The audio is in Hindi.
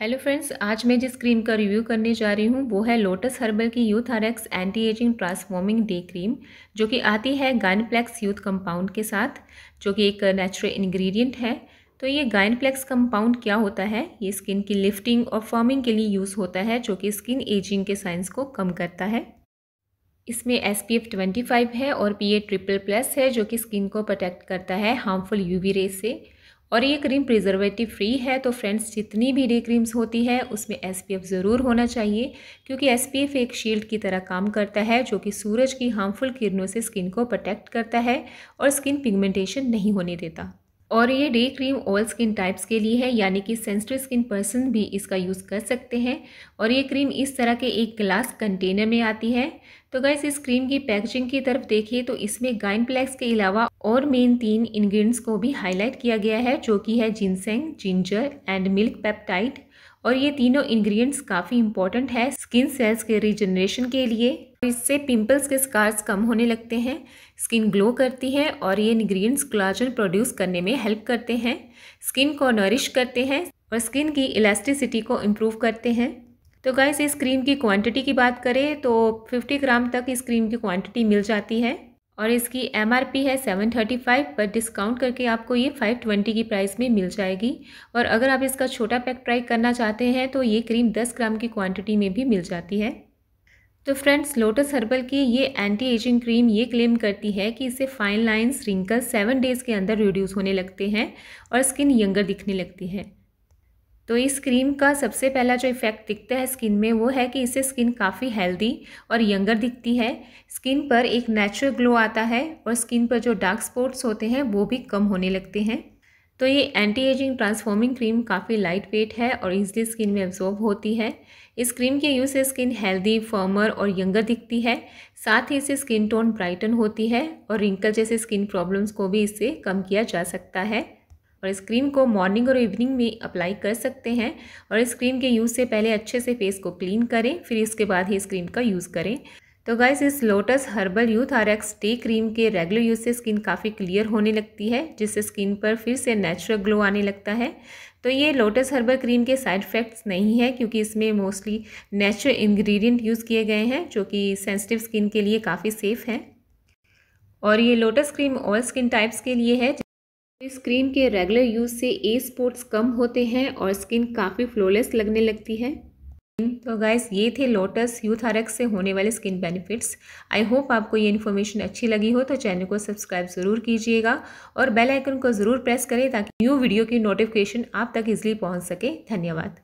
हेलो फ्रेंड्स आज मैं जिस क्रीम का रिव्यू करने जा रही हूँ वो है लोटस हर्बल की youth RX anti ageing transforming day cream जो कि आती है गाइनप्लेक्स यूथ कंपाउंड के साथ जो कि एक नेचुरल इंग्रेडिएंट है तो ये गाइनप्लेक्स कंपाउंड क्या होता है ये स्किन की लिफ्टिंग और फॉर्मिंग के लिए यूज़ होता है जो कि स्किन एजिंग के साइंस को कम करता है इसमें S P F twenty five है और पी ए ट्रिपल प्लस है जो कि स्किन को प्रोटेक्ट करता है हार्मफुल यूवी रे से और ये क्रीम प्रिजर्वेटिव फ्री है तो फ्रेंड्स जितनी भी डे क्रीम्स होती है उसमें एसपीएफ ज़रूर होना चाहिए क्योंकि एसपीएफ एक शील्ड की तरह काम करता है जो कि सूरज की हार्मफुल किरणों से स्किन को प्रोटेक्ट करता है और स्किन पिगमेंटेशन नहीं होने देता और ये day cream all skin types के लिए है यानी कि सेंसिटिव स्किन पर्सन भी इसका यूज़ कर सकते हैं और ये क्रीम इस तरह के एक ग्लास कंटेनर में आती है तो अगर इस क्रीम की पैकेजिंग की तरफ देखिए तो इसमें गाइन प्लेक्स के अलावा और मेन तीन इंग्रेडिएंट्स को भी हाईलाइट किया गया है जो कि है ginseng ginger and milk peptide और ये तीनों इंग्रेडिएंट्स काफ़ी इंपॉर्टेंट है स्किन सेल्स के रिजनरेशन के लिए इससे पिंपल्स के स्कार्स कम होने लगते हैं स्किन ग्लो करती है और ये इंग्रेडिएंट्स क्लाजन प्रोड्यूस करने में हेल्प करते हैं स्किन को नरिश करते हैं और स्किन की इलास्टिसिटी को इम्प्रूव करते हैं तो गाइस इस क्रीम की क्वांटिटी की बात करें तो 50 ग्राम तक इस क्रीम की क्वांटिटी मिल जाती है और इसकी एम है 735 पर डिस्काउंट करके आपको ये 520 की प्राइस में मिल जाएगी और अगर आप इसका छोटा पैक ट्राई करना चाहते हैं तो ये क्रीम 10 ग्राम की क्वांटिटी में भी मिल जाती है तो फ्रेंड्स लोटस हर्बल की ये एंटी एजिंग क्रीम ये क्लेम करती है कि इससे fine lines wrinkle seven days के अंदर रिड्यूस होने लगते हैं और स्किन यंगर दिखने लगती है तो इस क्रीम का सबसे पहला जो इफ़ेक्ट दिखता है स्किन में वो है कि इससे स्किन काफ़ी हेल्दी और यंगर दिखती है स्किन पर एक नेचुरल ग्लो आता है और स्किन पर जो डार्क स्पॉट्स होते हैं वो भी कम होने लगते हैं तो ये एंटी एजिंग ट्रांसफॉर्मिंग क्रीम काफ़ी लाइट वेट है और इजली स्किन में एब्जॉर्ब होती है इस क्रीम के यूज़ से स्किन हेल्दी फॉर्मर और यंगर दिखती है साथ ही इससे स्किन टोन ब्राइटन होती है और रिंकल जैसे स्किन प्रॉब्लम्स को भी इससे कम किया जा सकता है और इस क्रीम को मॉर्निंग और इवनिंग में अप्लाई कर सकते हैं और इस क्रीम के यूज़ से पहले अच्छे से फेस को क्लीन करें फिर इसके बाद ही इस क्रीम का यूज़ करें तो गाइस इस Lotus Herbal youth R X T cream के रेगुलर यूज़ से स्किन काफ़ी क्लियर होने लगती है जिससे स्किन पर फिर से नेचुरल ग्लो आने लगता है तो ये लोटस हर्बल क्रीम के साइड इफ़ेक्ट्स नहीं है क्योंकि इसमें मोस्टली नेचुरल इंग्रेडिएंट यूज़ किए गए हैं जो कि सेंसिटिव स्किन के लिए काफ़ी सेफ़ है और ये Lotus cream all skin types के लिए है स्क्रीन के रेगुलर यूज़ से ए स्पॉट्स कम होते हैं और स्किन काफ़ी फ्लॉलेस लगने लगती है तो गाइस ये थे लोटस यूथ आरक से होने वाले स्किन बेनिफिट्स आई होप आपको ये इन्फॉर्मेशन अच्छी लगी हो तो चैनल को सब्सक्राइब ज़रूर कीजिएगा और बेल आइकन को ज़रूर प्रेस करें ताकि न्यू वीडियो की नोटिफिकेशन आप तक इजली पहुंच सके धन्यवाद